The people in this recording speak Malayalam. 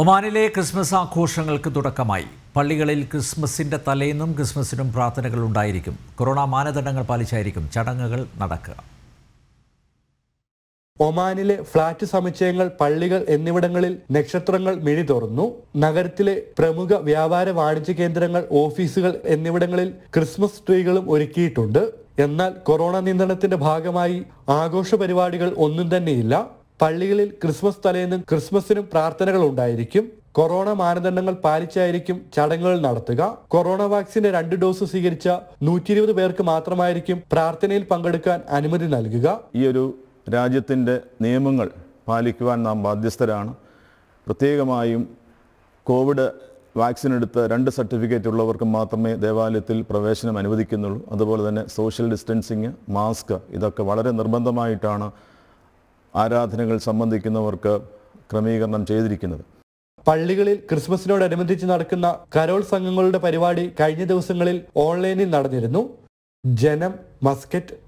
ഒമാനിലെ ക്രിസ്മസ് ആഘോഷങ്ങൾക്ക് തുടക്കമായി പള്ളികളിൽ ക്രിസ്മസിന്റെ തലേന്നും ക്രിസ്മസിനും പ്രാർത്ഥനകൾ ഉണ്ടായിരിക്കും കൊറോണ മാനദണ്ഡങ്ങൾ പാലിച്ചായിരിക്കും ചടങ്ങുകൾ നടക്കുക ഒമാനിലെ ഫ്ളാറ്റ് സമുച്ചയങ്ങൾ പള്ളികൾ എന്നിവിടങ്ങളിൽ നക്ഷത്രങ്ങൾ മിഴി തുറന്നു നഗരത്തിലെ പ്രമുഖ വ്യാപാര വാണിജ്യ കേന്ദ്രങ്ങൾ ഓഫീസുകൾ എന്നിവിടങ്ങളിൽ ക്രിസ്മസ് ട്രീകളും ഒരുക്കിയിട്ടുണ്ട് എന്നാൽ കൊറോണ നിയന്ത്രണത്തിന്റെ ഭാഗമായി ആഘോഷ പരിപാടികൾ ഒന്നും തന്നെയില്ല പള്ളികളിൽ ക്രിസ്മസ് തലേന്നും ക്രിസ്മസിനും പ്രാർത്ഥനകൾ ഉണ്ടായിരിക്കും കൊറോണ മാനദണ്ഡങ്ങൾ പാലിച്ചായിരിക്കും ചടങ്ങുകൾ നടത്തുക കൊറോണ വാക്സിന്റെ രണ്ട് ഡോസ് സ്വീകരിച്ച നൂറ്റി ഇരുപത് പേർക്ക് മാത്രമായിരിക്കും പ്രാർത്ഥനയിൽ പങ്കെടുക്കാൻ അനുമതി നൽകുക ഈ ഒരു രാജ്യത്തിൻ്റെ നിയമങ്ങൾ പാലിക്കുവാൻ നാം ബാധ്യസ്ഥരാണ് പ്രത്യേകമായും കോവിഡ് വാക്സിൻ എടുത്ത രണ്ട് സർട്ടിഫിക്കറ്റ് ഉള്ളവർക്ക് മാത്രമേ ദേവാലയത്തിൽ പ്രവേശനം അനുവദിക്കുന്നുള്ളൂ അതുപോലെ തന്നെ സോഷ്യൽ ഡിസ്റ്റൻസിങ് മാസ്ക് ഇതൊക്കെ വളരെ നിർബന്ധമായിട്ടാണ് ആരാധനകൾ സംബന്ധിക്കുന്നവർക്ക് ക്രമീകരണം ചെയ്തിരിക്കുന്നത് പള്ളികളിൽ ക്രിസ്മസിനോടനുബന്ധിച്ച് നടക്കുന്ന കരോൾ സംഘങ്ങളുടെ പരിപാടി കഴിഞ്ഞ ദിവസങ്ങളിൽ ഓൺലൈനിൽ നടന്നിരുന്നു ജനം മസ്കറ്റ്